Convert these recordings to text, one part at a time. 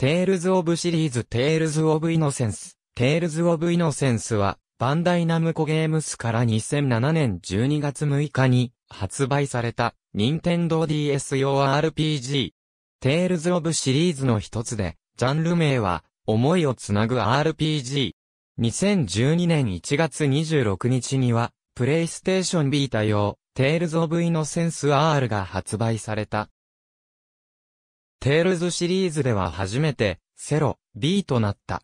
テールズ・オブ・シリーズテールズ・オブ・イノセンス。テールズ・オブ・イノセンスは、バンダイナムコゲームスから2007年12月6日に発売された、任天堂 DS 用 RPG。テールズ・オブシリーズの一つで、ジャンル名は、思いをつなぐ RPG。2012年1月26日には、プレイステーションビータ用、テールズ・オブ・イノセンス R が発売された。テールズシリーズでは初めて、セロ、B となった。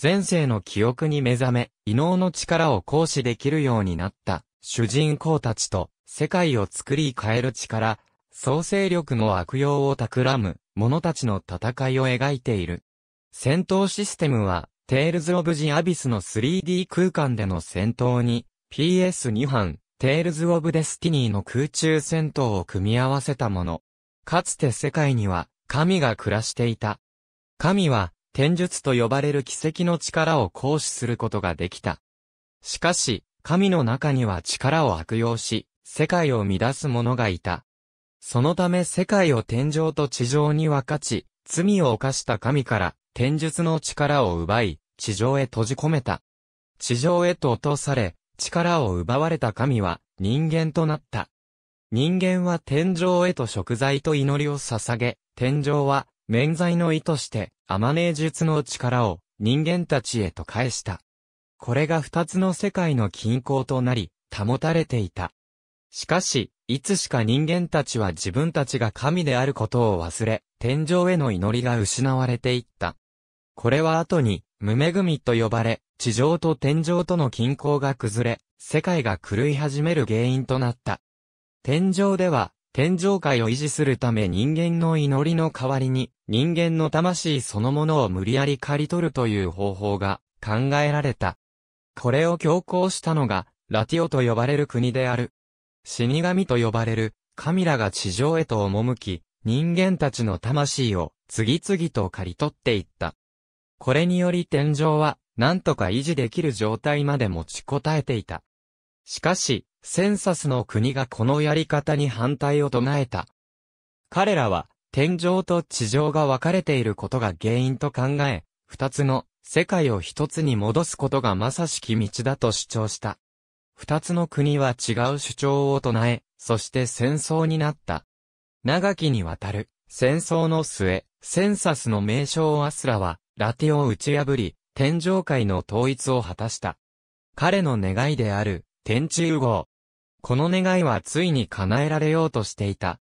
前世の記憶に目覚め、異能の力を行使できるようになった、主人公たちと、世界を作り変える力、創生力の悪用を企む、者たちの戦いを描いている。戦闘システムは、テールズ・オブ・ジ・アビスの 3D 空間での戦闘に、PS2 版、テールズ・オブ・デスティニーの空中戦闘を組み合わせたもの。かつて世界には、神が暮らしていた。神は、天術と呼ばれる奇跡の力を行使することができた。しかし、神の中には力を悪用し、世界を乱す者がいた。そのため世界を天井と地上に分かち、罪を犯した神から天術の力を奪い、地上へ閉じ込めた。地上へと落とされ、力を奪われた神は人間となった。人間は天井へと食材と祈りを捧げ、天井は、免罪の意として、アマネー術の力を人間たちへと返した。これが二つの世界の均衡となり、保たれていた。しかし、いつしか人間たちは自分たちが神であることを忘れ、天井への祈りが失われていった。これは後に、無恵みと呼ばれ、地上と天井との均衡が崩れ、世界が狂い始める原因となった。天井では、天上界を維持するため人間の祈りの代わりに、人間の魂そのものを無理やり刈り取るという方法が考えられた。これを強行したのが、ラティオと呼ばれる国である。死神と呼ばれる、神らが地上へと赴き、人間たちの魂を次々と刈り取っていった。これにより天上は、なんとか維持できる状態まで持ちこたえていた。しかし、センサスの国がこのやり方に反対を唱えた。彼らは、天井と地上が分かれていることが原因と考え、二つの世界を一つに戻すことがまさしき道だと主張した。二つの国は違う主張を唱え、そして戦争になった。長きにわたる戦争の末、センサスの名称アスラは、ラティを打ち破り、天上界の統一を果たした。彼の願いである、天地融合、この願いはついに叶えられようとしていた。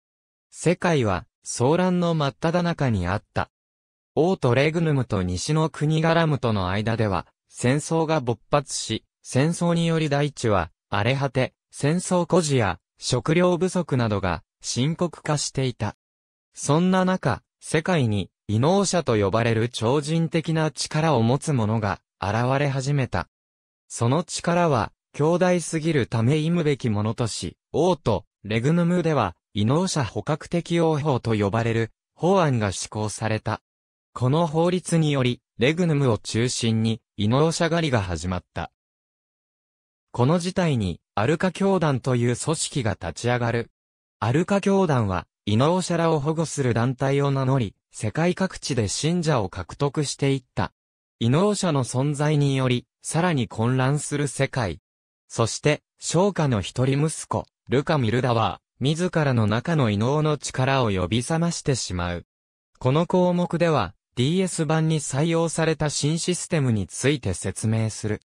世界は、騒乱の真っ只中にあった。王とレグヌムと西の国ガラムとの間では、戦争が勃発し、戦争により大地は、荒れ果て、戦争孤児や、食料不足などが、深刻化していた。そんな中、世界に、異能者と呼ばれる超人的な力を持つ者が、現れ始めた。その力は、強大すぎるため忌むべきものとし、王都、レグヌムでは、異能者捕獲適応法と呼ばれる法案が施行された。この法律により、レグヌムを中心に異能者狩りが始まった。この事態に、アルカ教団という組織が立ち上がる。アルカ教団は、異能者らを保護する団体を名乗り、世界各地で信者を獲得していった。異能者の存在により、さらに混乱する世界、そして、商家の一人息子、ルカ・ミルダは、自らの中の異能の力を呼び覚ましてしまう。この項目では、DS 版に採用された新システムについて説明する。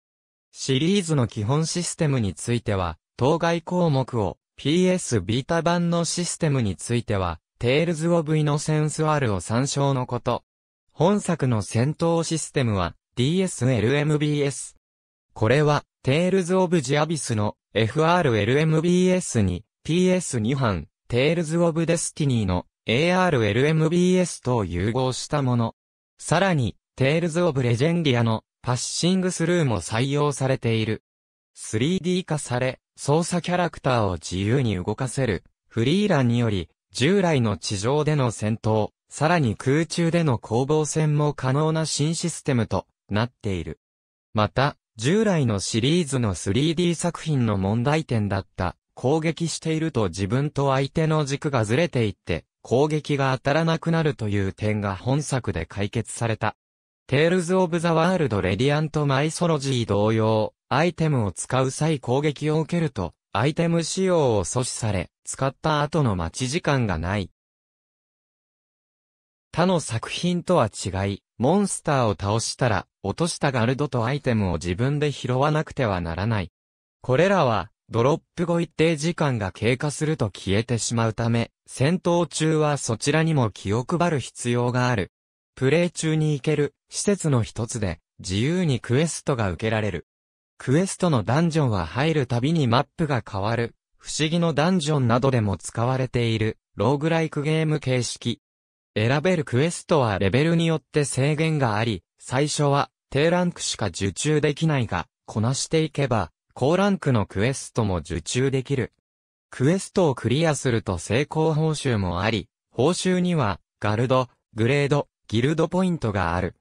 シリーズの基本システムについては、当該項目を PS ビータ版のシステムについては、Tales of Innocence R を参照のこと。本作の戦闘システムは DSLMBS。これはテールズ・オブ・ジ・アビスの FRLMBS に PS2 版テールズ・オブ・デスティニーの ARLMBS と融合したもの。さらに、テールズ・オブ・レジェンディアのパッシングスルーも採用されている。3D 化され、操作キャラクターを自由に動かせる、フリーランにより、従来の地上での戦闘、さらに空中での攻防戦も可能な新システムとなっている。また、従来のシリーズの 3D 作品の問題点だった、攻撃していると自分と相手の軸がずれていって、攻撃が当たらなくなるという点が本作で解決された。テールズ・オブ・ザ・ワールド・レディアント・マイソロジー同様、アイテムを使う際攻撃を受けると、アイテム使用を阻止され、使った後の待ち時間がない。他の作品とは違い、モンスターを倒したら、落としたガルドとアイテムを自分で拾わなくてはならない。これらは、ドロップ後一定時間が経過すると消えてしまうため、戦闘中はそちらにも気を配る必要がある。プレイ中に行ける施設の一つで自由にクエストが受けられる。クエストのダンジョンは入るたびにマップが変わる。不思議のダンジョンなどでも使われているローグライクゲーム形式。選べるクエストはレベルによって制限があり、最初は低ランクしか受注できないが、こなしていけば、高ランクのクエストも受注できる。クエストをクリアすると成功報酬もあり、報酬には、ガルド、グレード、ギルドポイントがある。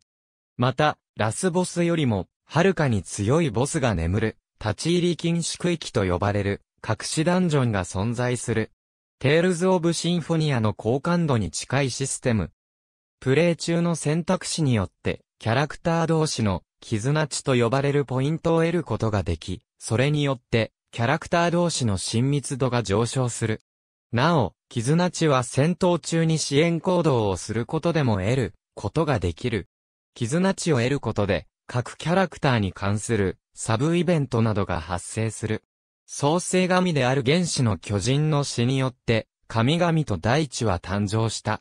また、ラスボスよりも、はるかに強いボスが眠る、立ち入り禁止区域と呼ばれる、隠しダンジョンが存在する。テールズ・オブ・シンフォニアの好感度に近いシステム。プレイ中の選択肢によって、キャラクター同士の絆値と呼ばれるポイントを得ることができ、それによって、キャラクター同士の親密度が上昇する。なお、絆値は戦闘中に支援行動をすることでも得ることができる。絆値を得ることで、各キャラクターに関するサブイベントなどが発生する。創世神である原始の巨人の死によって、神々と大地は誕生した。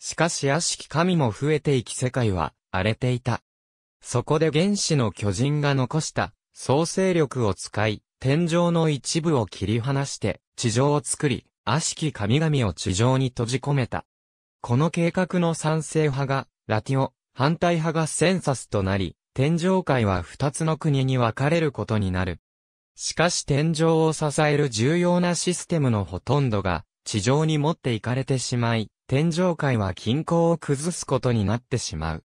しかし悪しき神も増えていき世界は荒れていた。そこで原始の巨人が残した創世力を使い、天上の一部を切り離して地上を作り、悪しき神々を地上に閉じ込めた。この計画の賛成派がラティオ、反対派がセンサスとなり、天上界は二つの国に分かれることになる。しかし天井を支える重要なシステムのほとんどが地上に持っていかれてしまい、天井界は均衡を崩すことになってしまう。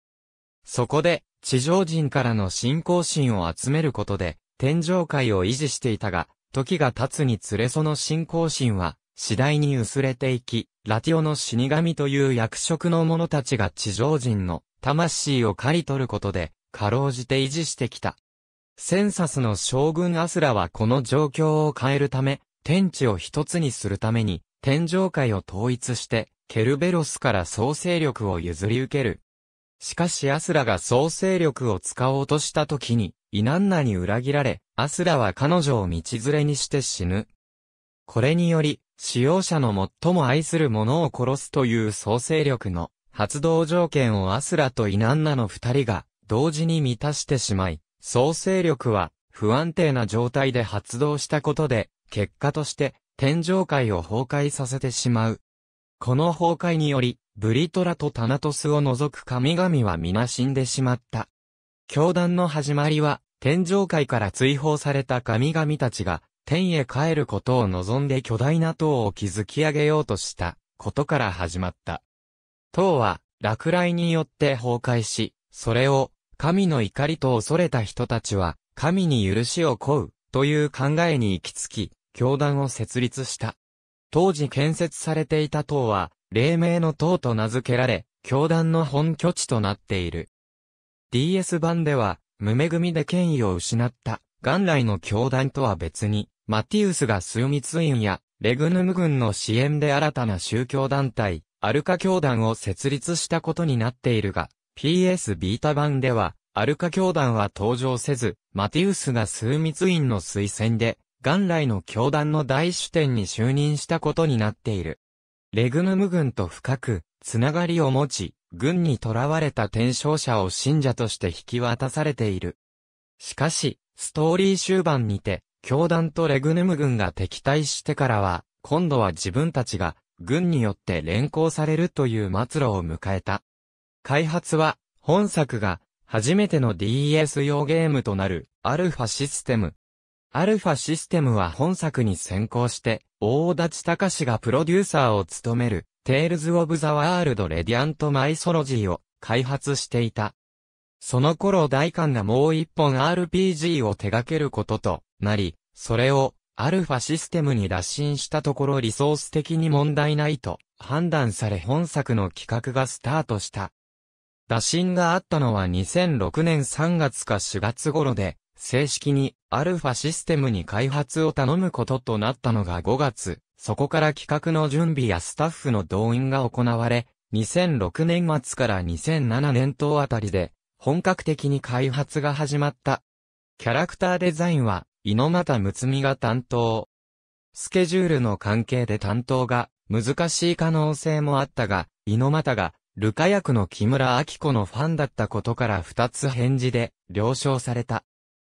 そこで、地上人からの信仰心を集めることで、天井界を維持していたが、時が経つにつれその信仰心は、次第に薄れていき、ラティオの死神という役職の者たちが地上人の魂を刈り取ることで、かろうじて維持してきた。センサスの将軍アスラはこの状況を変えるため、天地を一つにするために、天上界を統一して、ケルベロスから創生力を譲り受ける。しかしアスラが創生力を使おうとした時に、イナンナに裏切られ、アスラは彼女を道連れにして死ぬ。これにより、使用者の最も愛する者を殺すという創生力の発動条件をアスラとイナンナの二人が同時に満たしてしまい、創生力は不安定な状態で発動したことで、結果として天上界を崩壊させてしまう。この崩壊により、ブリトラとタナトスを除く神々は皆死んでしまった。教団の始まりは、天上界から追放された神々たちが、天へ帰ることを望んで巨大な塔を築き上げようとしたことから始まった。塔は落雷によって崩壊し、それを神の怒りと恐れた人たちは、神に許しを請う、という考えに行き着き、教団を設立した。当時建設されていた塔は、黎明の塔と名付けられ、教団の本拠地となっている。DS 版では、無恵みで権威を失った、元来の教団とは別に、マティウスがツ密院や、レグヌム軍の支援で新たな宗教団体、アルカ教団を設立したことになっているが、PS ビータ版では、アルカ教団は登場せず、マティウスが枢密院の推薦で、元来の教団の大主典に就任したことになっている。レグヌム軍と深く、つながりを持ち、軍に囚われた転生者を信者として引き渡されている。しかし、ストーリー終盤にて、教団とレグヌム軍が敵対してからは、今度は自分たちが、軍によって連行されるという末路を迎えた。開発は、本作が、初めての DS 用ゲームとなる、アルファシステム。アルファシステムは本作に先行して、大立隆がプロデューサーを務める、テールズ・オブ・ザ・ワールド・レディアント・マイソロジーを開発していた。その頃大官がもう一本 RPG を手掛けることとなり、それをアルファシステムに打診したところリソース的に問題ないと判断され本作の企画がスタートした。打診があったのは2006年3月か4月頃で、正式にアルファシステムに開発を頼むこととなったのが5月、そこから企画の準備やスタッフの動員が行われ、2006年末から2007年頭あたりで、本格的に開発が始まった。キャラクターデザインは、猪俣睦美が担当。スケジュールの関係で担当が難しい可能性もあったが、猪俣がルカ役の木村明子のファンだったことから二つ返事で、了承された。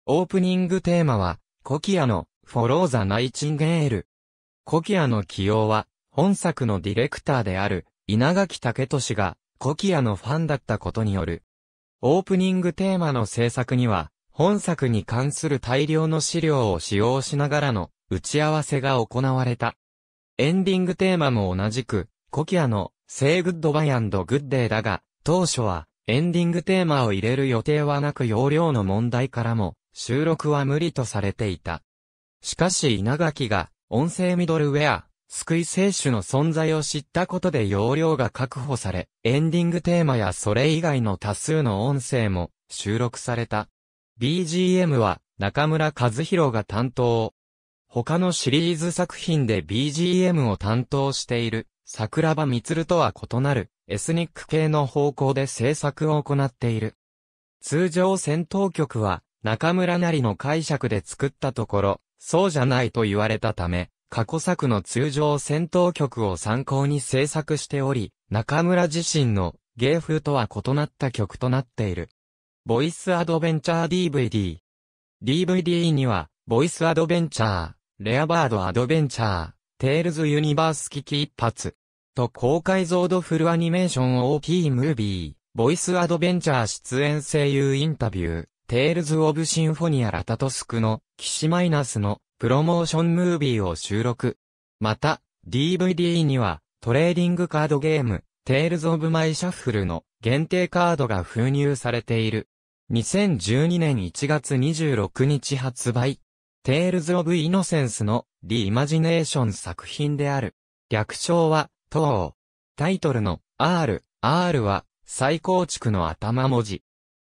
オープニングテーマは、コキアの、フォローザ・ナイチンゲール。コキアの起用は、本作のディレクターである、稲垣武俊が、コキアのファンだったことによる。オープニングテーマの制作には、本作に関する大量の資料を使用しながらの打ち合わせが行われた。エンディングテーマも同じく、コキアのセイグッドバイアンドグッデーだが、当初はエンディングテーマを入れる予定はなく容量の問題からも収録は無理とされていた。しかし稲垣が音声ミドルウェア、救い聖手の存在を知ったことで容量が確保され、エンディングテーマやそれ以外の多数の音声も収録された。BGM は中村和弘が担当。他のシリーズ作品で BGM を担当している桜葉光とは異なる、エスニック系の方向で制作を行っている。通常戦闘曲は、中村なりの解釈で作ったところ、そうじゃないと言われたため、過去作の通常戦闘曲を参考に制作しており、中村自身の芸風とは異なった曲となっている。ボイスアドベンチャー DVD。DVD には、ボイスアドベンチャー、レアバードアドベンチャー、テールズ・ユニバース危機一発。と高解像度フルアニメーション OP ムービー、ボイスアドベンチャー出演声優インタビュー、テールズ・オブ・シンフォニア・ラタトスクの、騎士マイナスの、プロモーションムービーを収録。また、DVD には、トレーディングカードゲーム、テールズ・オブ・マイ・シャッフルの限定カードが封入されている。2012年1月26日発売。テールズ・オブ・イノセンスのリ・イマジネーション作品である。略称は、東タイトルの R、R は再構築の頭文字。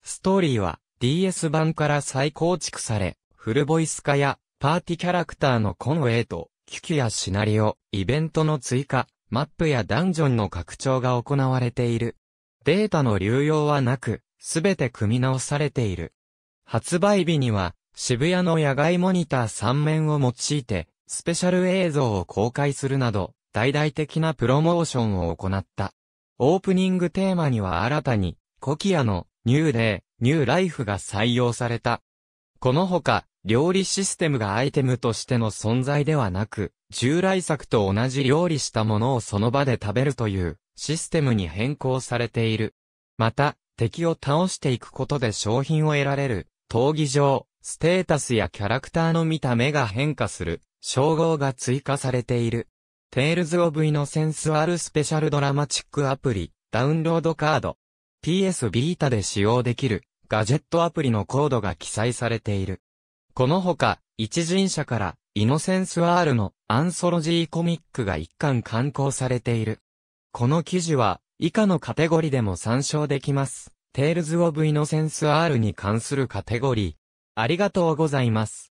ストーリーは DS 版から再構築され、フルボイス化やパーティキャラクターのコンウェイと、キュやシナリオ、イベントの追加、マップやダンジョンの拡張が行われている。データの流用はなく、すべて組み直されている。発売日には、渋谷の野外モニター3面を用いて、スペシャル映像を公開するなど、大々的なプロモーションを行った。オープニングテーマには新たに、コキアのニューデー、ニューライフが採用された。このほか、料理システムがアイテムとしての存在ではなく、従来作と同じ料理したものをその場で食べるというシステムに変更されている。また、敵を倒していくことで商品を得られる、闘技場、ステータスやキャラクターの見た目が変化する、称号が追加されている。Tales of Innocence R スペシャルドラマチックアプリ、ダウンロードカード。PS ビータで使用できる、ガジェットアプリのコードが記載されている。このほか、一人者から、イノセンス R のアンソロジーコミックが一巻刊行されている。この記事は、以下のカテゴリでも参照できます。Tales of Innocence R に関するカテゴリー。ありがとうございます。